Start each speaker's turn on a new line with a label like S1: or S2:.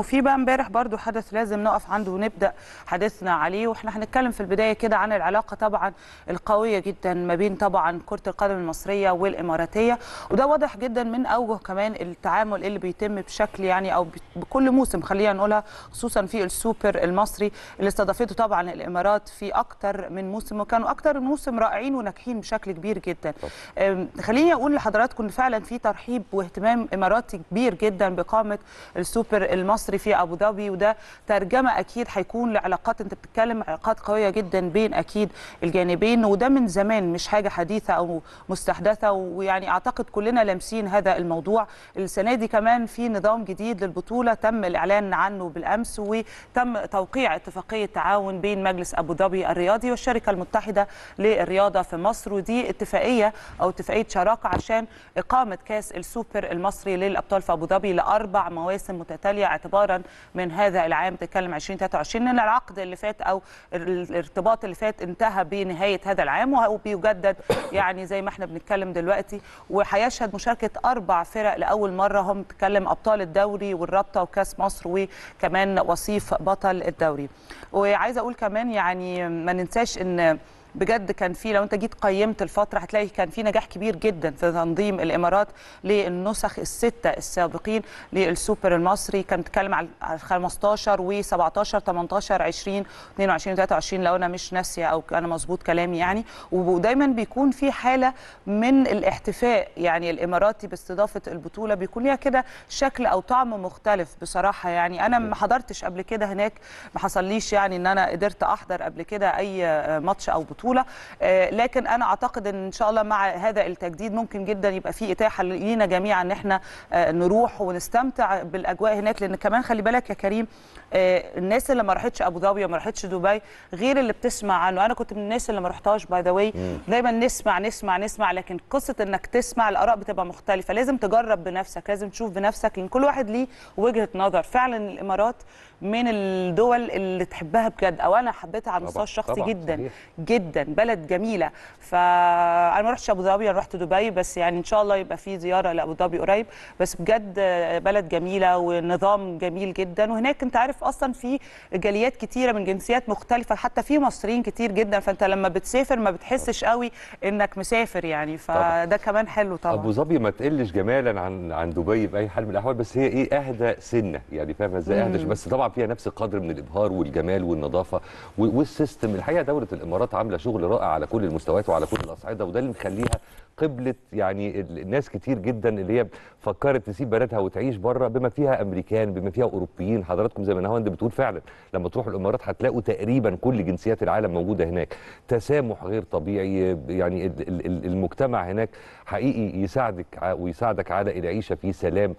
S1: وفي بقى امبارح برضو حدث لازم نقف عنده ونبدا حديثنا عليه واحنا هنتكلم في البدايه كده عن العلاقه طبعا القويه جدا ما بين طبعا كره القدم المصريه والاماراتيه وده واضح جدا من اوجه كمان التعامل اللي بيتم بشكل يعني او بكل موسم خلينا نقولها خصوصا في السوبر المصري اللي استضافته طبعا الامارات في اكتر من موسم وكانوا اكتر من موسم رائعين وناجحين بشكل كبير جدا خليني اقول لحضراتكم ان فعلا في ترحيب واهتمام اماراتي كبير جدا بقامه السوبر المصري المصري في ابو ظبي وده ترجمه اكيد هيكون لعلاقات انت بتتكلم علاقات قويه جدا بين اكيد الجانبين وده من زمان مش حاجه حديثه او مستحدثه ويعني اعتقد كلنا لامسين هذا الموضوع السنه دي كمان في نظام جديد للبطوله تم الاعلان عنه بالامس وتم توقيع اتفاقيه تعاون بين مجلس ابو ظبي الرياضي والشركه المتحده للرياضه في مصر ودي اتفاقيه او اتفاقيه شراكه عشان اقامه كاس السوبر المصري للابطال في ابو ظبي لاربع مواسم متتاليه اعتبار اعتبارا من هذا العام تتكلم 2023 ان العقد اللي فات او الارتباط اللي فات انتهى بنهايه هذا العام وبيجدد يعني زي ما احنا بنتكلم دلوقتي وهيشهد مشاركه اربع فرق لاول مره هم تكلم ابطال الدوري والرابطه وكاس مصر وكمان وصيف بطل الدوري وعايزه اقول كمان يعني ما ننساش ان بجد كان في لو انت جيت قيمت الفتره هتلاقي كان في نجاح كبير جدا في تنظيم الامارات للنسخ السته السابقين للسوبر المصري كان بيتكلم على 15 و17 18 20 22 23 لو انا مش ناسيه او انا مظبوط كلامي يعني ودايما بيكون في حاله من الاحتفاء يعني الاماراتي باستضافه البطوله بيكون ليها كده شكل او طعم مختلف بصراحه يعني انا ما حضرتش قبل كده هناك ما حصليش يعني ان انا قدرت احضر قبل كده اي ماتش او بطوله البطوله آه، لكن انا اعتقد ان ان شاء الله مع هذا التجديد ممكن جدا يبقى في اتاحه لينا جميعا ان احنا آه، نروح ونستمتع بالاجواء هناك لان كمان خلي بالك يا كريم آه، الناس اللي ما راحتش ابو ظبي وما راحتش دبي غير اللي بتسمع عنه انا كنت من الناس اللي ما رحتهاش باي ذا واي دايما نسمع نسمع نسمع لكن قصه انك تسمع الاراء بتبقى مختلفه لازم تجرب بنفسك لازم تشوف بنفسك لان كل واحد ليه وجهه نظر فعلا الامارات من الدول اللي تحبها بجد او انا حبيتها على المستوى الشخصي جدا طبعا. جدا جدا بلد جميله فانا ما رحتش ابو ظبي انا رحت دبي بس يعني ان شاء الله يبقى في زياره لابو ظبي قريب بس بجد بلد جميله ونظام جميل جدا وهناك انت عارف اصلا في جاليات كتيره من جنسيات مختلفه حتى في مصريين كتير جدا فانت لما بتسافر ما بتحسش قوي انك مسافر يعني فده كمان حلو طبعا ابو
S2: ظبي ما تقلش جمالا عن عن دبي باي حال من الاحوال بس هي ايه اهدى سنه يعني فاهمه ازاي اهدى بس طبعا فيها نفس القدر من الابهار والجمال والنظافه والسيستم الحقيقه دوله الامارات عامله شغل رائع على كل المستويات وعلى كل الاصعده وده اللي مخليها قبلت يعني الناس كتير جدا اللي هي فكرت تسيب بلدها وتعيش بره بما فيها امريكان بما فيها اوروبيين حضراتكم زي ما نهاوند بتقول فعلا لما تروحوا الامارات هتلاقوا تقريبا كل جنسيات العالم موجوده هناك تسامح غير طبيعي يعني المجتمع هناك حقيقي يساعدك ويساعدك على العيشه في سلام